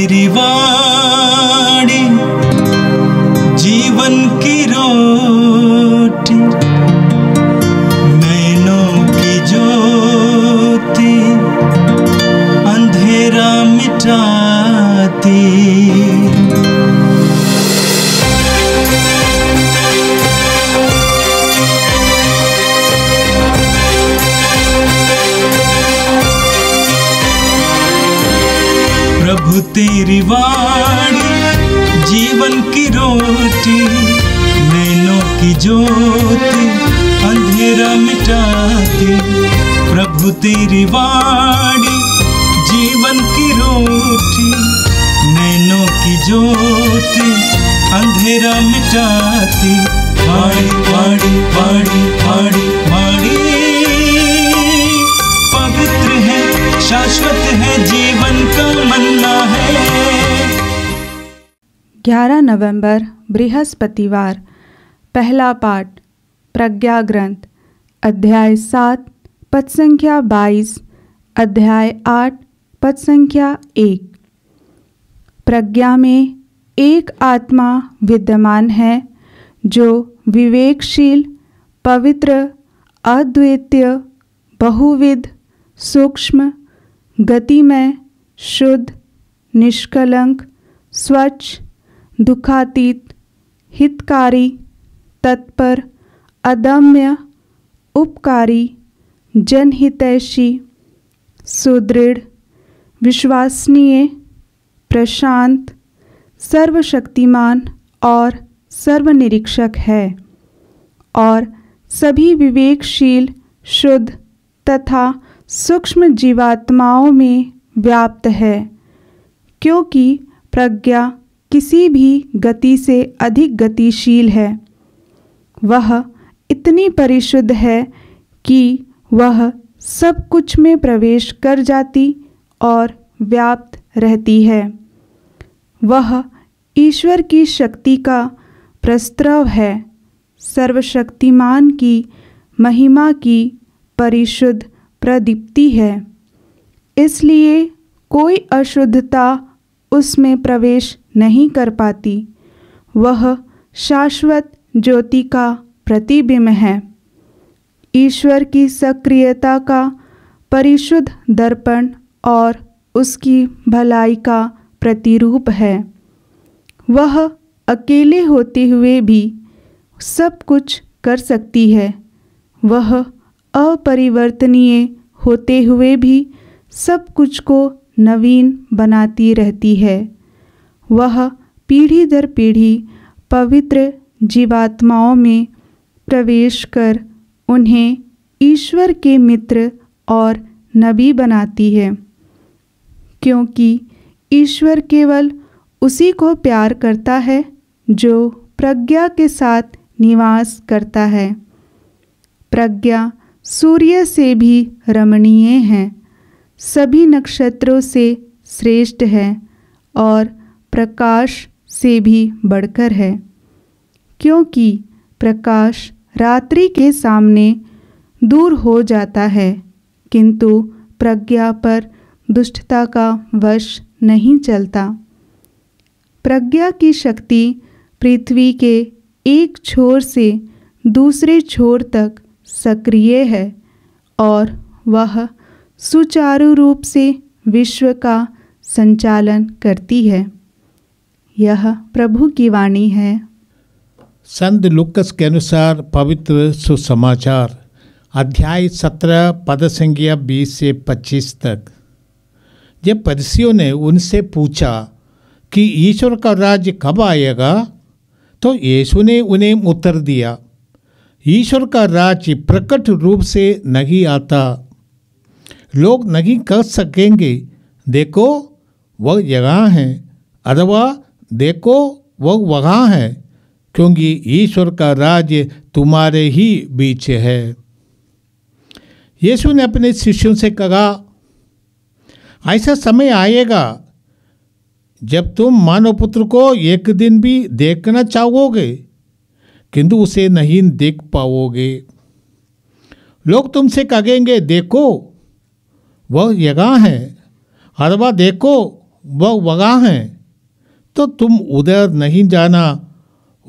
Tiriva. की ज्योति अंधेरा मिटाते प्रभु तेरी वाणी जीवन की रोटी नैनों की ज्योति अंधेरा मिटाती पाड़ी पाड़ी पाड़ी पाड़ी पाड़ी पवित्र है शाश्वत है जीवन का मन्ना है 11 नवंबर बृहस्पतिवार पहला पाठ प्रज्ञा ग्रंथ अध्याय सात पद संख्या बाईस अध्याय आठ पद संख्या एक प्रज्ञा में एक आत्मा विद्यमान है जो विवेकशील पवित्र अद्वितीय बहुविध सूक्ष्म गतिमय शुद्ध निष्कलंक स्वच्छ दुखातीत हितकारी तत्पर अदम्य उपकारी जनहितैषी सुदृढ़ विश्वसनीय प्रशांत सर्वशक्तिमान और सर्वनिरीक्षक है और सभी विवेकशील शुद्ध तथा सूक्ष्म जीवात्माओं में व्याप्त है क्योंकि प्रज्ञा किसी भी गति से अधिक गतिशील है वह इतनी परिशुद्ध है कि वह सब कुछ में प्रवेश कर जाती और व्याप्त रहती है वह ईश्वर की शक्ति का प्रस्त्रव है सर्वशक्तिमान की महिमा की परिशुद्ध प्रदीप्ति है इसलिए कोई अशुद्धता उसमें प्रवेश नहीं कर पाती वह शाश्वत ज्योति का प्रतिबिंब है ईश्वर की सक्रियता का परिशुद्ध दर्पण और उसकी भलाई का प्रतिरूप है वह अकेले होते हुए भी सब कुछ कर सकती है वह अपरिवर्तनीय होते हुए भी सब कुछ को नवीन बनाती रहती है वह पीढ़ी दर पीढ़ी पवित्र जीवात्माओं में प्रवेश कर उन्हें ईश्वर के मित्र और नबी बनाती है क्योंकि ईश्वर केवल उसी को प्यार करता है जो प्रज्ञा के साथ निवास करता है प्रज्ञा सूर्य से भी रमणीय है सभी नक्षत्रों से श्रेष्ठ है और प्रकाश से भी बढ़कर है क्योंकि प्रकाश रात्रि के सामने दूर हो जाता है किंतु प्रज्ञा पर दुष्टता का वश नहीं चलता प्रज्ञा की शक्ति पृथ्वी के एक छोर से दूसरे छोर तक सक्रिय है और वह सुचारू रूप से विश्व का संचालन करती है यह प्रभु की वाणी है संत लुकस के अनुसार पवित्र सुसमाचार अध्याय सत्रह पद संख्या बीस से पच्चीस तक जब परिसियों ने उनसे पूछा कि ईश्वर का राज्य कब आएगा तो यीशु ने उन्हें उत्तर दिया ईश्वर का राज्य प्रकट रूप से नहीं आता लोग नहीं कह सकेंगे देखो वह जगह है अथवा देखो वह वहाँ है क्योंकि ईश्वर का राज्य तुम्हारे ही बीच है यीशु ने अपने शिष्यों से कहा ऐसा समय आएगा जब तुम मानव पुत्र को एक दिन भी देखना चाहोगे किंतु उसे नहीं देख पाओगे लोग तुमसे कहेंगे देखो वह यगा है अरवा देखो वह वगा है तो तुम उधर नहीं जाना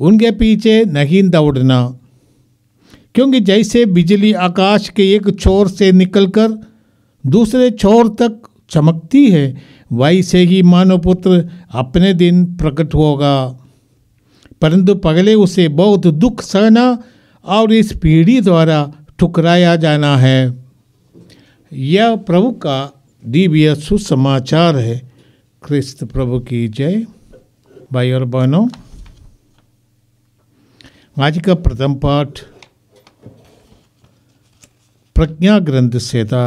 उनके पीछे नहीं दौड़ना क्योंकि जैसे बिजली आकाश के एक छोर से निकलकर दूसरे छोर तक चमकती है वैसे ही मानव पुत्र अपने दिन प्रकट होगा परंतु पगले उसे बहुत दुख सहना और इस पीढ़ी द्वारा ठुकराया जाना है यह प्रभु का दिव्य सुसमाचार है क्रिस्त प्रभु की जय भाई और बहनों आज का प्रथम पाठ प्रज्ञा ग्रंथ से था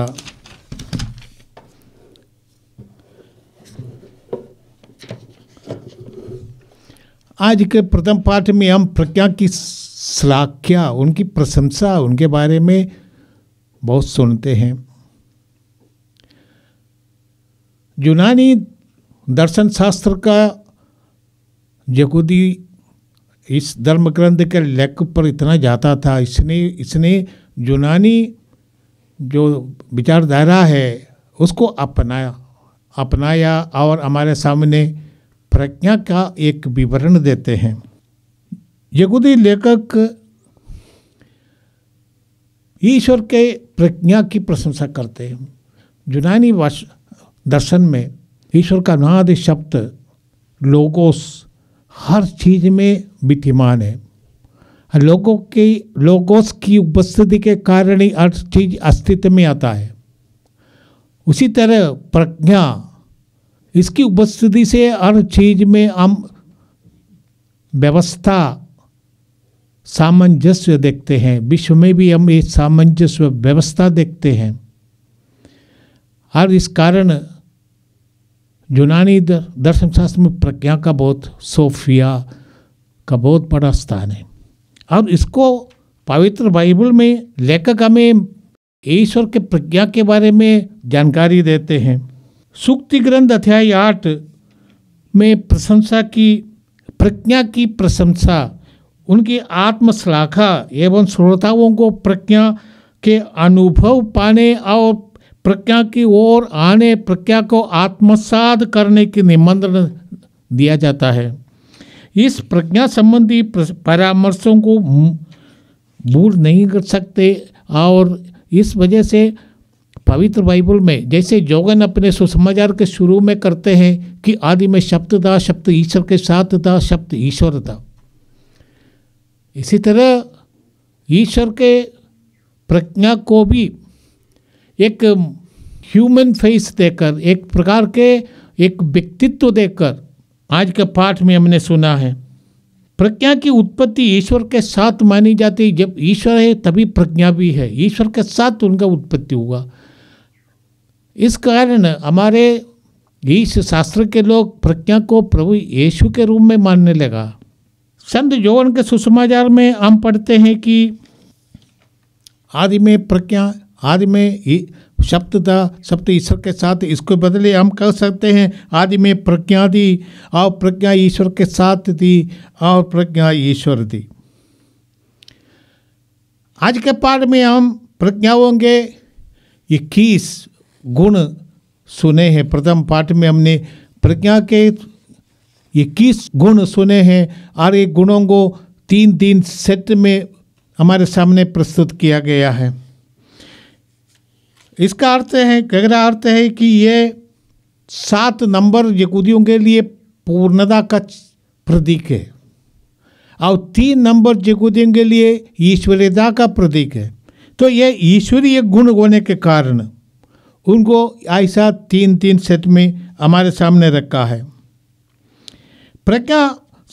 आज के प्रथम पाठ में हम प्रज्ञा की श्लाख्या उनकी प्रशंसा उनके बारे में बहुत सुनते हैं यूनानी दर्शन शास्त्र का यहूदी इस धर्म ग्रंथ के लेख पर इतना जाता था इसने इसने यूनानी जो विचारधारा है उसको अपनाया अपनाया और हमारे सामने प्रज्ञा का एक विवरण देते हैं यहूदी लेखक ईश्वर के प्रज्ञा की प्रशंसा करते हैं यूनानी दर्शन में ईश्वर का नाद शब्द लोगोस हर चीज़ में विद्यमान है लोगों की लोगों की उपस्थिति के कारण ही हर चीज अस्तित्व में आता है उसी तरह प्रज्ञा इसकी उपस्थिति से हर चीज में हम व्यवस्था सामंजस्य देखते हैं विश्व में भी हम ये सामंजस्य व्यवस्था देखते हैं और इस कारण यूनानी दर्शन शास्त्र में प्रज्ञा का बहुत सोफिया का बहुत बड़ा स्थान है अब इसको पवित्र बाइबल में लेखक हमें ईश्वर के प्रज्ञा के बारे में जानकारी देते हैं सुक्ति ग्रंथ अध्याय आठ में प्रशंसा की प्रज्ञा की प्रशंसा उनकी आत्मशलाखा एवं श्रोताओं को प्रज्ञा के अनुभव पाने और प्रज्ञा की ओर आने प्रज्ञा को आत्मसाद करने की निमंत्रण दिया जाता है इस प्रज्ञा संबंधी परामर्शों को भूल नहीं कर सकते और इस वजह से पवित्र बाइबल में जैसे जोगन अपने सुसमाचार के शुरू में करते हैं कि आदि में शब्द था शब्द ईश्वर के साथ था शब्द ईश्वर था इसी तरह ईश्वर के प्रज्ञा को भी एक ह्यूमन फेस देकर एक प्रकार के एक व्यक्तित्व देकर आज के पाठ में हमने सुना है प्रज्ञा की उत्पत्ति ईश्वर के साथ मानी जाती है जब ईश्वर है तभी प्रज्ञा भी है ईश्वर के साथ उनका उत्पत्ति हुआ इस कारण हमारे इस शास्त्र के लोग प्रज्ञा को प्रभु यीशु के रूप में मानने लगा संत जोवन के सुसमाचार में हम पढ़ते हैं कि आदि में प्रज्ञा आदि में शब्द था शब्द ईश्वर के साथ इसको बदले हम कह सकते हैं आदि में प्रज्ञा दी और प्रज्ञा ईश्वर के साथ दी और प्रज्ञा ईश्वर दी आज के पाठ में हम प्रज्ञा होंगे इक्कीस गुण सुने हैं प्रथम पाठ में हमने प्रज्ञा के इक्कीस गुण सुने हैं और ये गुणों को तीन तीन सेट में हमारे सामने प्रस्तुत किया गया है इसका अर्थ है गहरा अर्थ है कि ये सात नंबर यकूदियों के लिए पूर्णता का प्रतीक है और तीन नंबर यकूदियों के लिए ईश्वरीयता का प्रतीक है तो ये ईश्वरीय गुण होने के कारण उनको ऐसा तीन तीन सेट में हमारे सामने रखा है प्रज्ञा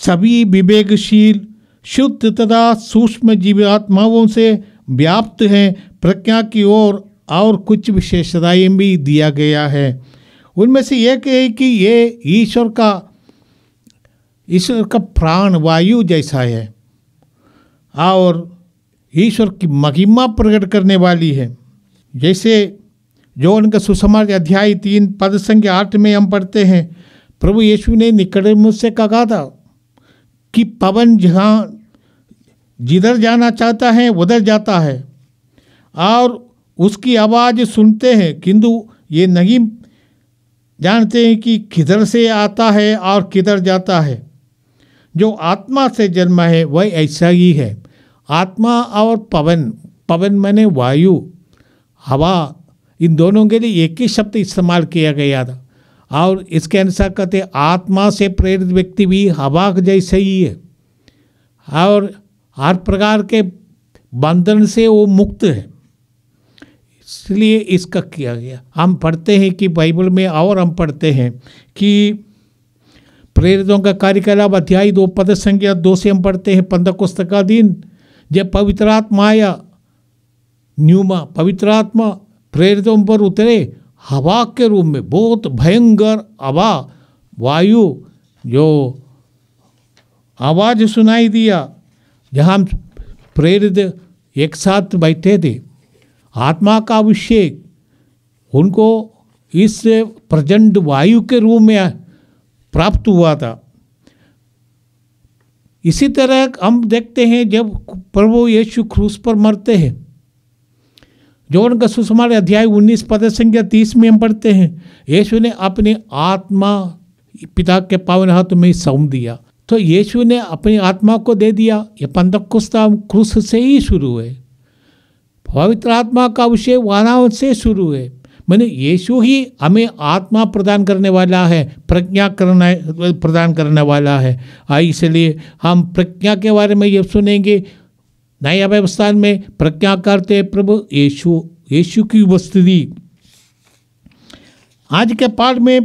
सभी विवेकशील शुद्ध तथा सूक्ष्म जीवात्माओं से व्याप्त है प्रज्ञा की ओर और कुछ विशेषताएँ भी दिया गया है उनमें से एक है कि ये ईश्वर का ईश्वर का प्राण वायु जैसा है और ईश्वर की महिमा प्रकट करने वाली है जैसे जो उनका सुसमाचार अध्याय तीन पद संख्या आठ में हम पढ़ते हैं प्रभु यीशु ने निकट मुझसे कहा था कि पवन जहाँ जिधर जाना चाहता है उधर जाता है और उसकी आवाज़ सुनते हैं किंतु ये नहीं जानते हैं कि किधर से आता है और किधर जाता है जो आत्मा से जन्म है वह ऐसा ही है आत्मा और पवन पवन मैंने वायु हवा इन दोनों के लिए एक ही शब्द इस्तेमाल किया गया था और इसके अनुसार कहते आत्मा से प्रेरित व्यक्ति भी हवा जैसे ही है और हर प्रकार के बंधन से वो मुक्त है इसलिए इसका किया गया हम पढ़ते हैं कि बाइबल में और हम पढ़ते हैं कि प्रेरितों का कार्यकलाप अध्याय दो पद संख्या दो से हम पढ़ते हैं पंद्रह का दिन जब पवित्र आत्मा आया न्यूमा पवित्र आत्मा प्रेरितों पर उतरे हवा के रूप में बहुत भयंकर हवा वायु जो आवाज़ सुनाई दिया जहाँ प्रेरित एक साथ बैठे थे आत्मा का अभिषेक उनको इस प्रचंड वायु के रूप में प्राप्त हुआ था इसी तरह हम देखते हैं जब प्रभु यीशु क्रूस पर मरते हैं जो का सुषमार अध्याय 19 पद संख्या 30 में हम पढ़ते हैं यीशु ने अपनी आत्मा पिता के पावन हाथ में सौंप दिया तो यीशु ने अपनी आत्मा को दे दिया ये पंतकुस्ता क्रूस से ही शुरू हुए पवित्र आत्मा का विषय वनावन से शुरू है मैंने यीशु ही हमें आत्मा प्रदान करने वाला है प्रज्ञा करना प्रदान करने वाला है इसलिए हम प्रज्ञा के बारे में ये सुनेंगे नया व्यवस्थान में प्रज्ञा करते प्रभु यीशु यीशु की उपस्थिति आज के पाठ में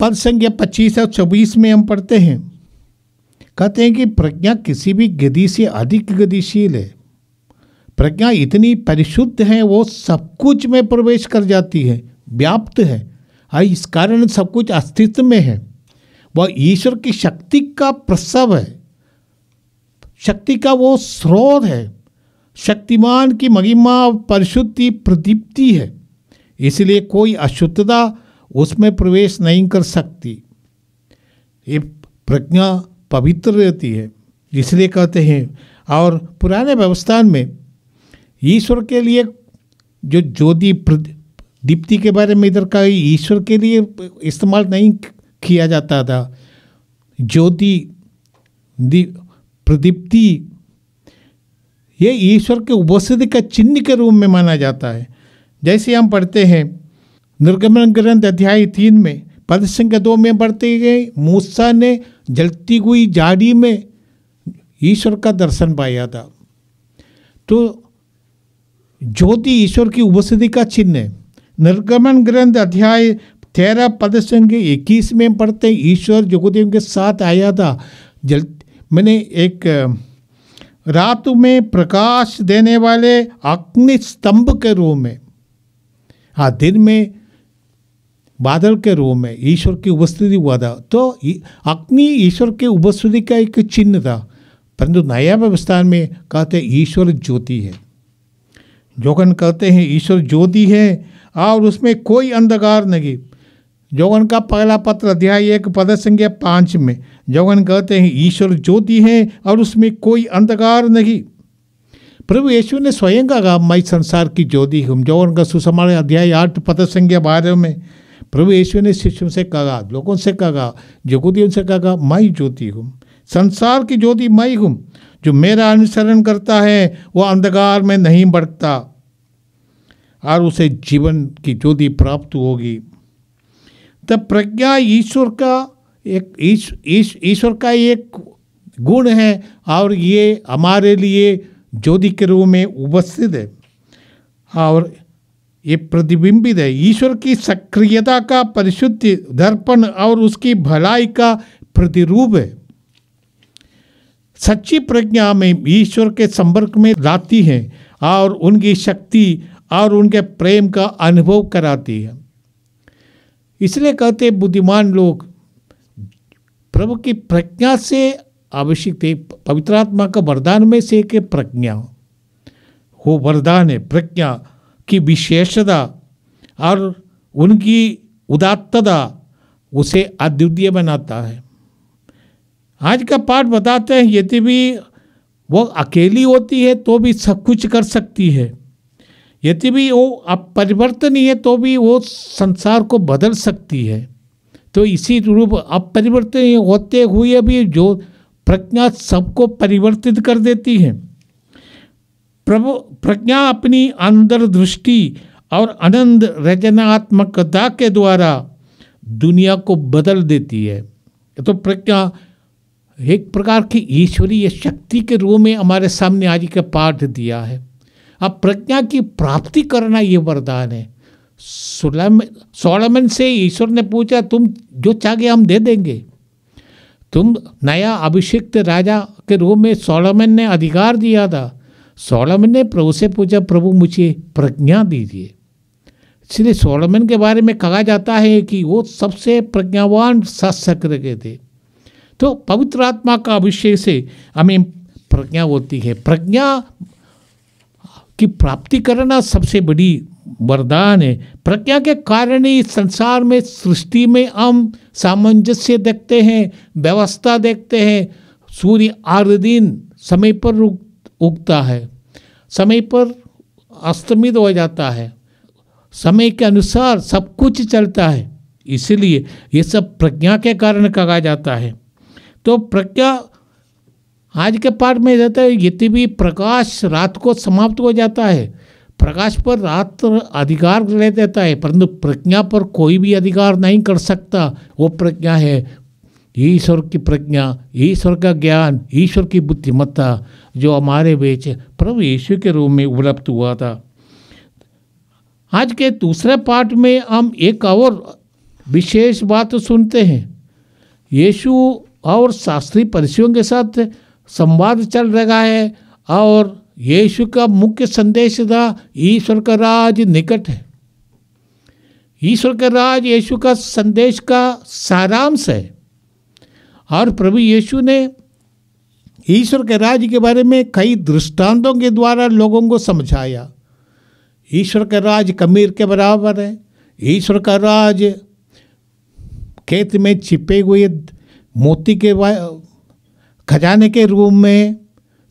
पद संख्या पच्चीस और चौबीस में हम पढ़ते हैं कहते हैं कि प्रज्ञा किसी भी गति से अधिक गतिशील है प्रज्ञा इतनी परिशुद्ध है वो सब कुछ में प्रवेश कर जाती है व्याप्त है और इस कारण सब कुछ अस्तित्व में है वह ईश्वर की शक्ति का प्रसव है शक्ति का वो स्रोत है शक्तिमान की महिमा परिशुद्धि प्रदीप्ति है इसलिए कोई अशुद्धता उसमें प्रवेश नहीं कर सकती ये प्रज्ञा पवित्र रहती है इसलिए कहते हैं और पुराने व्यवस्थान में ईश्वर के लिए जो ज्योति दीप्ति के बारे में इधर का ईश्वर के लिए इस्तेमाल नहीं किया जाता था ज्योति प्रदीप्ति ये ईश्वर के उपस्थिति का चिन्ह के रूप में माना जाता है जैसे हम पढ़ते हैं निर्गमन ग्रंथ अध्याय तीन में पद संख्या दो में पढ़ते गए मूसा ने जलती हुई झाड़ी में ईश्वर का दर्शन पाया था तो ज्योति ईश्वर की उपस्थिति का चिन्ह है निर्गमन ग्रंथ अध्याय तेरह पद संख्या इक्कीस में पढ़ते ईश्वर जोगदेव के साथ आया था जल मैंने एक रात में प्रकाश देने वाले अग्नि स्तंभ के रूप में हाँ दिन में बादल के रूप में ईश्वर की उपस्थिति हुआ था तो अग्नि ईश्वर के उपस्थिति का एक चिन्ह था परंतु नया व्यवस्था में कहते ईश्वर ज्योति है जोगन कहते हैं ईश्वर ज्योति है और उसमें कोई अंधकार नहीं जोगन का पहला पत्र अध्याय एक पद संज्ञा पाँच में जोगन कहते हैं ईश्वर ज्योति है और उसमें कोई अंधकार नहीं प्रभु यीशु ने स्वयं का कहा मैं संसार की ज्योति हूँ जोगन का सुसमान अध्याय आठ पद संज्ञा बारह में प्रभु यीशु ने शिष्यों से कहा लोगों से कहा जगोदियों से कहा मैं ज्योति हूँ संसार की ज्योति मई हूँ जो मेरा अनुसरण करता है वह अंधकार में नहीं बढ़ता और उसे जीवन की ज्योति प्राप्त होगी तब प्रज्ञा ईश्वर का एक ईश्वर का एक गुण है और ये हमारे लिए ज्योति के रूप में उपस्थित है और ये प्रतिबिंबित है ईश्वर की सक्रियता का परिशुद्ध दर्पण और उसकी भलाई का प्रतिरूप है सच्ची प्रज्ञा में ईश्वर के संपर्क में लाती है और उनकी शक्ति और उनके प्रेम का अनुभव कराती है इसलिए कहते बुद्धिमान लोग प्रभु की प्रज्ञा से आवश्यक थे पवित्रात्मा का वरदान में से एक प्रज्ञा वो वरदान है प्रज्ञा की विशेषता और उनकी उदात्तता उसे अद्वितीय बनाता है आज का पाठ बताते हैं यदि भी वो अकेली होती है तो भी सब कुछ कर सकती है यदि भी वो अब परिवर्तनीय तो भी वो संसार को बदल सकती है तो इसी रूप अपरिवर्तनीय होते हुए भी जो प्रज्ञा सबको परिवर्तित कर देती है प्रभु प्रज्ञा अपनी अंदर दृष्टि और अनंत रचनात्मकता के द्वारा दुनिया को बदल देती है तो प्रज्ञा एक प्रकार की ईश्वरीय शक्ति के रूप में हमारे सामने आज का पाठ दिया है अब प्रज्ञा की प्राप्ति करना ये वरदान है सोलमन से ईश्वर ने पूछा तुम जो चाहे हम दे देंगे तुम नया अभिषिक्त राजा के रूप में सोलमन ने अधिकार दिया था सोलमन ने प्रभु से पूछा प्रभु मुझे प्रज्ञा दीजिए इसलिए सोलमन के बारे में कहा जाता है कि वो सबसे प्रज्ञावान शासक के थे तो पवित्र आत्मा का अभिषेक से हमें प्रज्ञा होती है प्रज्ञा की प्राप्ति करना सबसे बड़ी वरदान है प्रज्ञा के कारण ही संसार में सृष्टि में हम सामंजस्य देखते हैं व्यवस्था देखते हैं सूर्य आर्ध दिन समय पर उगता है समय पर अस्तमित हो जाता है समय के अनुसार सब कुछ चलता है इसलिए ये सब प्रज्ञा के कारण कहा जाता है तो प्रज्ञा आज के पाठ में रहता है यदि भी प्रकाश रात को समाप्त हो जाता है प्रकाश पर रात अधिकार ले देता है परंतु प्रज्ञा पर कोई भी अधिकार नहीं कर सकता वो प्रज्ञा है ईश्वर की प्रज्ञा ईश्वर का ज्ञान ईश्वर की बुद्धिमत्ता जो हमारे बीच प्रभु यीशु के रूप में उपलब्ध हुआ था आज के दूसरे पाठ में हम एक और विशेष बात सुनते हैं यीशु और शास्त्रीय परिसियों के साथ संवाद चल रहा है और यीशु का मुख्य संदेश था ईश्वर का राज निकट है ईश्वर का राज यीशु का संदेश का सारांश है और प्रभु यीशु ने ईश्वर के राज के बारे में कई दृष्टांतों के द्वारा लोगों को समझाया ईश्वर का राज कमीर के बराबर है ईश्वर का राज खेत में छिपे हुए मोती के खजाने के रूप में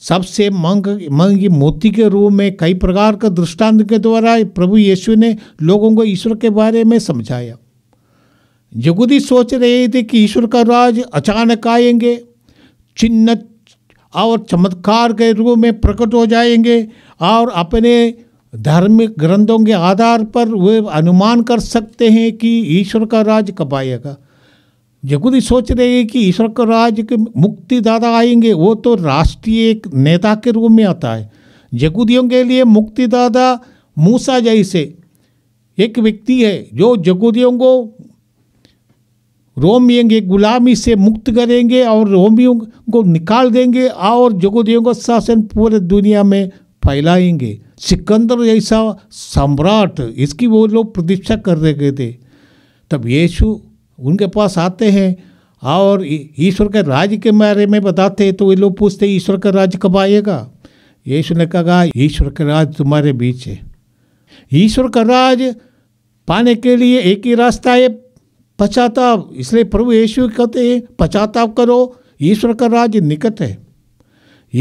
सबसे मंग मंगी मोती के रूप में कई प्रकार का दृष्टांत के द्वारा प्रभु यीशु ने लोगों को ईश्वर के बारे में समझाया यहूदी सोच रहे थे कि ईश्वर का राज अचानक आएंगे चिन्ह और चमत्कार के रूप में प्रकट हो जाएंगे और अपने धार्मिक ग्रंथों के आधार पर वे अनुमान कर सकते हैं कि ईश्वर का राज कब आएगा यहूदी सोच रहे हैं कि ईश्वर का राज्य के मुक्ति दादा आएंगे वो तो राष्ट्रीय एक नेता के रूप में आता है यहूदियों के लिए मुक्ति दादा मूसा जैसे एक व्यक्ति है जो यहूदियों को रोमियों के गुलामी से मुक्त करेंगे और रोमियों को निकाल देंगे और यहूदियों का शासन पूरे दुनिया में फैलाएंगे सिकंदर जैसा सम्राट इसकी वो लोग प्रतीक्षा कर रहे थे तब यीशु उनके पास आते हैं और ईश्वर के राज्य के बारे में बताते तो वे लोग पूछते ईश्वर का राज्य कब आएगा यीशु ने कहा ईश्वर का राज तुम्हारे बीच है ईश्वर का राज पाने के लिए एक ही रास्ता है पश्चाताप इसलिए प्रभु यीशु कहते हैं पश्चाताप करो ईश्वर का राज निकट है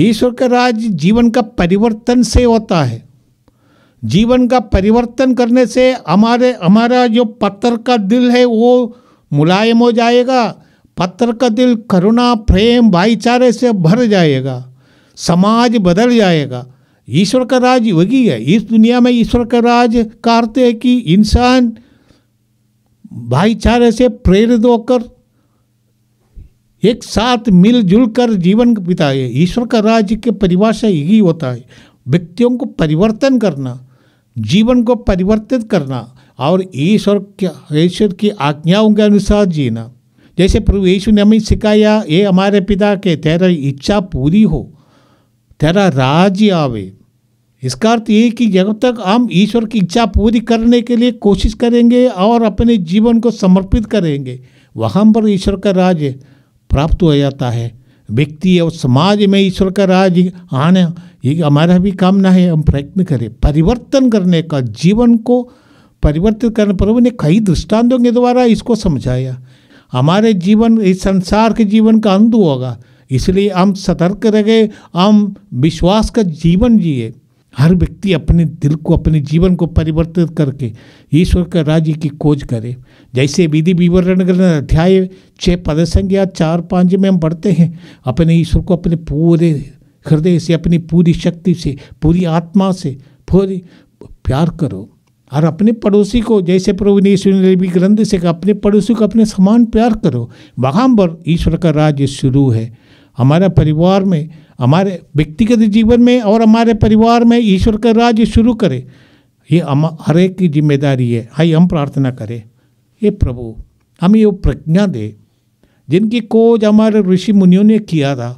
ईश्वर का राज जीवन का परिवर्तन से होता है जीवन का परिवर्तन करने से हमारे हमारा जो पत्थर का दिल है वो मुलायम हो जाएगा पत्र का दिल करुणा प्रेम भाईचारे से भर जाएगा समाज बदल जाएगा ईश्वर का राज वही है इस दुनिया में ईश्वर का राज कार्य है कि इंसान भाईचारे से प्रेरित होकर एक साथ मिलजुल कर जीवन बिताए ईश्वर का राज्य के परिभाषा यही होता है व्यक्तियों को परिवर्तन करना जीवन को परिवर्तित करना और ईश्वर के ईश्वर की आज्ञाओं के अनुसार जीना जैसे प्रभु यीशु ने हमें सिखाया ये हमारे पिता के तेरा इच्छा पूरी हो तेरा राज्य आवे इसका अर्थ ये कि जब तक हम ईश्वर की इच्छा पूरी करने के लिए कोशिश करेंगे और अपने जीवन को समर्पित करेंगे वहाँ पर ईश्वर का राज्य प्राप्त हो जाता है व्यक्ति और समाज में ईश्वर का राज्य आना ये हमारा भी कामना है हम प्रयत्न करें परिवर्तन करने का जीवन को परिवर्तित करने पर ने कई दृष्टांतों के द्वारा इसको समझाया हमारे जीवन इस संसार के जीवन का अंत होगा इसलिए हम सतर्क रह गए हम विश्वास का जीवन जिए हर व्यक्ति अपने दिल को अपने जीवन को परिवर्तित करके ईश्वर के राज्य की खोज करे जैसे विधि विवरण अध्याय छः पद संख्या चार पाँच में हम बढ़ते हैं अपने ईश्वर को अपने पूरे हृदय से अपनी पूरी शक्ति से पूरी आत्मा से पूरी प्यार करो और अपने पड़ोसी को जैसे प्रभु ने ईश्वर भी ग्रंथ से कहा अपने पड़ोसी को अपने समान प्यार करो वहाँ पर ईश्वर का राज्य शुरू है हमारे परिवार में हमारे व्यक्तिगत जीवन में और हमारे परिवार में ईश्वर का राज्य शुरू करे ये हम हर एक की जिम्मेदारी है हाई हम प्रार्थना करें ये प्रभु हमें ये प्रज्ञा दे जिनकी खोज हमारे ऋषि मुनियों ने किया था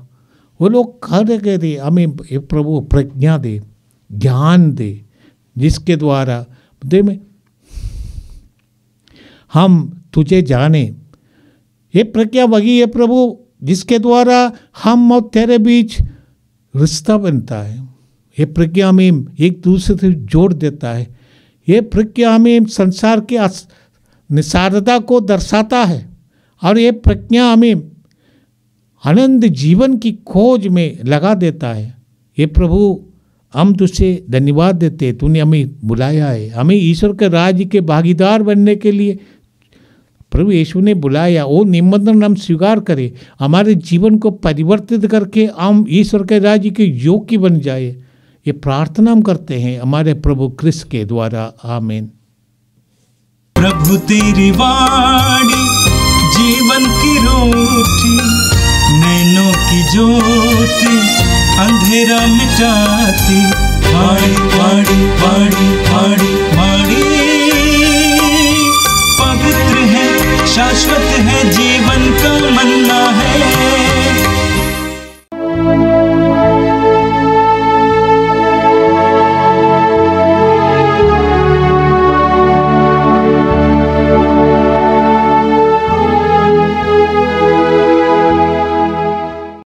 वो लोग कर गए थे हमें प्रभु प्रज्ञा दे ज्ञान दे जिसके द्वारा दे में हम तुझे जाने ये प्रज्ञा वही है प्रभु जिसके द्वारा हम और तेरे बीच रिश्ता बनता है ये प्रज्ञा में एक दूसरे से जोड़ देता है ये प्रज्ञा में संसार के निसारदा को दर्शाता है और ये प्रज्ञा हमें आनंद जीवन की खोज में लगा देता है ये प्रभु हम तुझसे तो धन्यवाद देते तूने हमें बुलाया है हमें ईश्वर के राज्य के भागीदार बनने के लिए प्रभु यीशु ने बुलाया वो निमंत्रण हम स्वीकार करें हमारे जीवन को परिवर्तित करके हम ईश्वर के राज्य के योग्य बन जाए ये प्रार्थना हम करते हैं हमारे प्रभु कृष्ण के द्वारा आमेन प्रभु तेरी वाणी जीवन की रोटी नैनो की ज्योति अंधेरा मिटाती पाड़ी पाड़ी पाड़ी पाड़ी पाड़ी पवित्र है शाश्वत है जीवन का मन्ना है